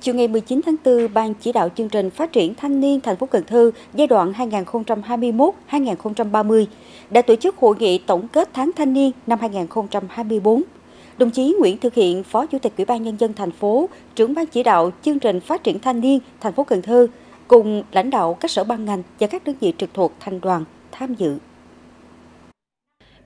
Chiều ngày 19 tháng 4, Ban chỉ đạo chương trình phát triển thanh niên thành phố Cần Thơ giai đoạn 2021-2030 đã tổ chức hội nghị tổng kết tháng thanh niên năm 2024. Đồng chí Nguyễn Thực Hiện, Phó Chủ tịch Ủy ban nhân dân thành phố, trưởng ban chỉ đạo chương trình phát triển thanh niên thành phố Cần Thơ cùng lãnh đạo các sở ban ngành và các đơn vị trực thuộc thành đoàn tham dự.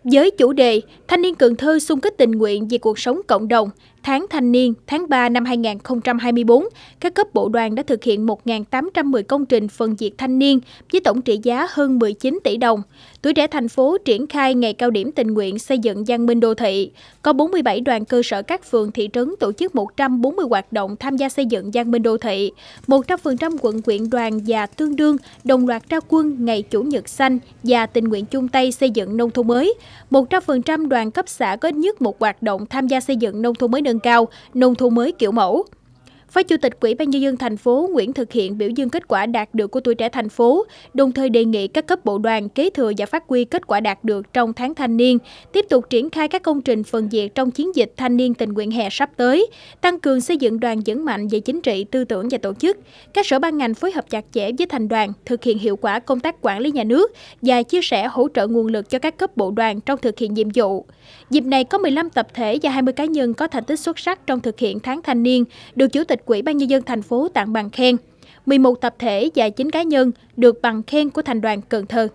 Với chủ đề Thanh niên Cần Thơ xung kích tình nguyện vì cuộc sống cộng đồng Tháng Thanh niên, tháng 3 năm 2024, các cấp bộ đoàn đã thực hiện 1.810 công trình phần diệt thanh niên với tổng trị giá hơn 19 tỷ đồng. Tuổi trẻ thành phố triển khai ngày cao điểm tình nguyện xây dựng văn minh đô thị. Có 47 đoàn cơ sở các phường thị trấn tổ chức 140 hoạt động tham gia xây dựng văn minh đô thị. 100% quận huyện đoàn và tương đương đồng loạt ra quân ngày Chủ nhật xanh và tình nguyện chung tay xây dựng nông thôn mới. 100% đoàn cấp xã có ít nhất một hoạt động tham gia xây dựng nông thôn mới nâng cao nông thôn mới kiểu mẫu Phó Chủ tịch Ủy ban nhân dân thành phố Nguyễn Thực Hiện biểu dương kết quả đạt được của tuổi trẻ thành phố, đồng thời đề nghị các cấp bộ đoàn kế thừa và phát huy kết quả đạt được trong tháng thanh niên, tiếp tục triển khai các công trình phần diệt trong chiến dịch thanh niên tình nguyện hè sắp tới, tăng cường xây dựng đoàn vững mạnh về chính trị, tư tưởng và tổ chức. Các sở ban ngành phối hợp chặt chẽ với thành đoàn thực hiện hiệu quả công tác quản lý nhà nước và chia sẻ hỗ trợ nguồn lực cho các cấp bộ đoàn trong thực hiện nhiệm vụ. Dịp này có 15 tập thể và 20 cá nhân có thành tích xuất sắc trong thực hiện tháng thanh niên, được Chủ tịch tịch Quỹ ban nhân dân thành phố tặng bằng khen, 11 tập thể và 9 cá nhân được bằng khen của thành đoàn Cần Thơ.